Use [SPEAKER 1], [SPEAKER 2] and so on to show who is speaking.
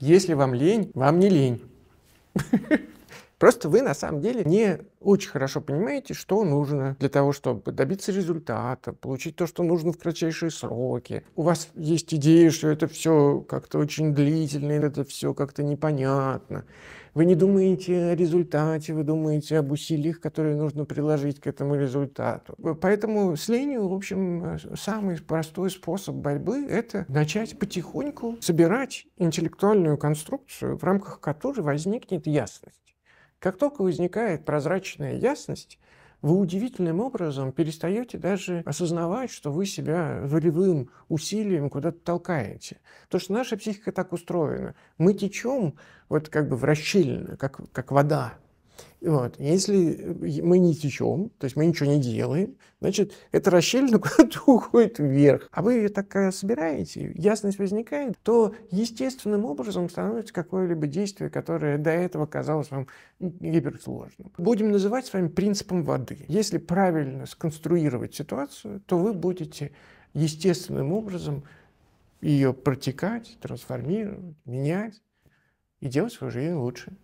[SPEAKER 1] Если вам лень, вам не лень. Просто вы на самом деле не очень хорошо понимаете, что нужно для того, чтобы добиться результата, получить то, что нужно в кратчайшие сроки. У вас есть идея, что это все как-то очень длительно, это все как-то непонятно. Вы не думаете о результате, вы думаете об усилиях, которые нужно приложить к этому результату. Поэтому с ленью, в общем, самый простой способ борьбы – это начать потихоньку собирать интеллектуальную конструкцию, в рамках которой возникнет ясность. Как только возникает прозрачная ясность, вы удивительным образом перестаете даже осознавать, что вы себя волевым усилием куда-то толкаете. Потому что наша психика так устроена. Мы течем вот как бы в расщелину, как, как вода вот. Если э, мы не течем, то есть мы ничего не делаем, значит, эта расщелина куда-то уходит вверх. А вы ее так э, собираете, ясность возникает, то естественным образом становится какое-либо действие, которое до этого казалось вам гиперсложным. Будем называть с вами принципом воды. Если правильно сконструировать ситуацию, то вы будете естественным образом ее протекать, трансформировать, менять и делать свою жизнь лучше.